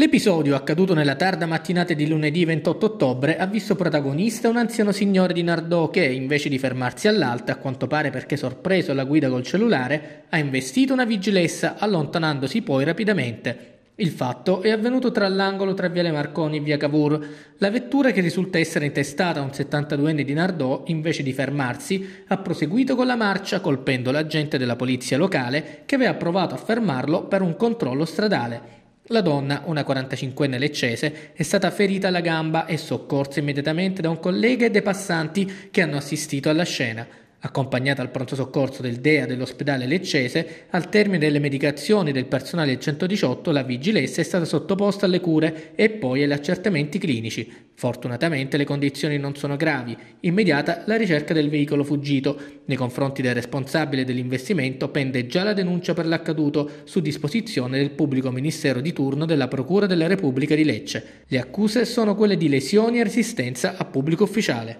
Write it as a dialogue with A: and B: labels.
A: L'episodio, accaduto nella tarda mattinata di lunedì 28 ottobre, ha visto protagonista un anziano signore di Nardò che, invece di fermarsi all'alta, a quanto pare perché sorpreso alla guida col cellulare, ha investito una vigilessa, allontanandosi poi rapidamente. Il fatto è avvenuto tra l'angolo tra Viale Marconi e Via Cavour. La vettura, che risulta essere intestata a un 72enne di Nardò, invece di fermarsi, ha proseguito con la marcia colpendo l'agente della polizia locale che aveva provato a fermarlo per un controllo stradale. La donna, una 45enne leccese, è stata ferita alla gamba e soccorsa immediatamente da un collega e dei passanti che hanno assistito alla scena. Accompagnata al pronto soccorso del DEA dell'ospedale leccese, al termine delle medicazioni del personale 118, la vigilessa è stata sottoposta alle cure e poi agli accertamenti clinici. Fortunatamente le condizioni non sono gravi. Immediata la ricerca del veicolo fuggito. Nei confronti del responsabile dell'investimento pende già la denuncia per l'accaduto su disposizione del pubblico ministero di turno della Procura della Repubblica di Lecce. Le accuse sono quelle di lesioni e resistenza a pubblico ufficiale.